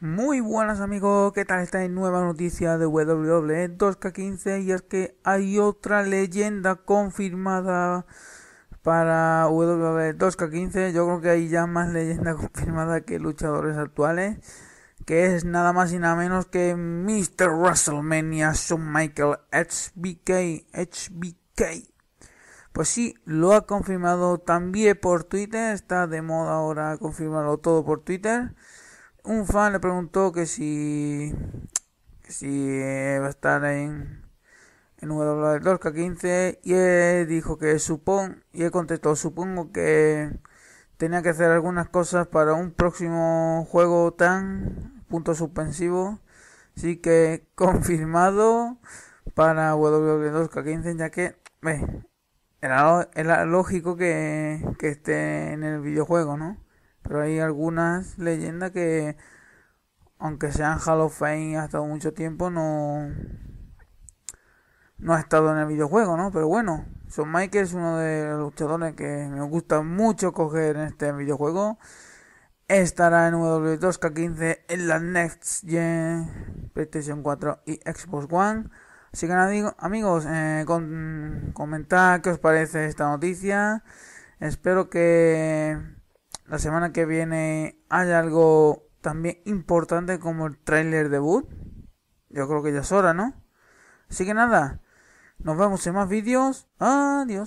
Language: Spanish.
Muy buenas amigos, ¿qué tal esta nueva noticia de WWE 2K15? Y es que hay otra leyenda confirmada para WWE 2K15. Yo creo que hay ya más leyenda confirmada que luchadores actuales. Que es nada más y nada menos que Mr. WrestleMania son Michael HBK. HBK. Pues sí, lo ha confirmado también por Twitter. Está de moda ahora confirmarlo todo por Twitter un fan le preguntó que si, si eh, va a estar en, en k 15 y él dijo que supón, y él contestó, supongo que tenía que hacer algunas cosas para un próximo juego tan punto suspensivo. Así que confirmado para k 15 ya que, ve, era, era lógico que, que esté en el videojuego, ¿no? Pero hay algunas leyendas que, aunque sean Hall of Fame estado mucho tiempo, no, no ha estado en el videojuego, ¿no? Pero bueno, son Michael es uno de los luchadores que me gusta mucho coger en este videojuego. Estará en w 2K15 en la Next Gen, PlayStation 4 y Xbox One. Así que amigos, eh, con, comentad qué os parece esta noticia. Espero que la semana que viene hay algo también importante como el trailer debut. Yo creo que ya es hora, ¿no? Así que nada, nos vemos en más vídeos. Adiós.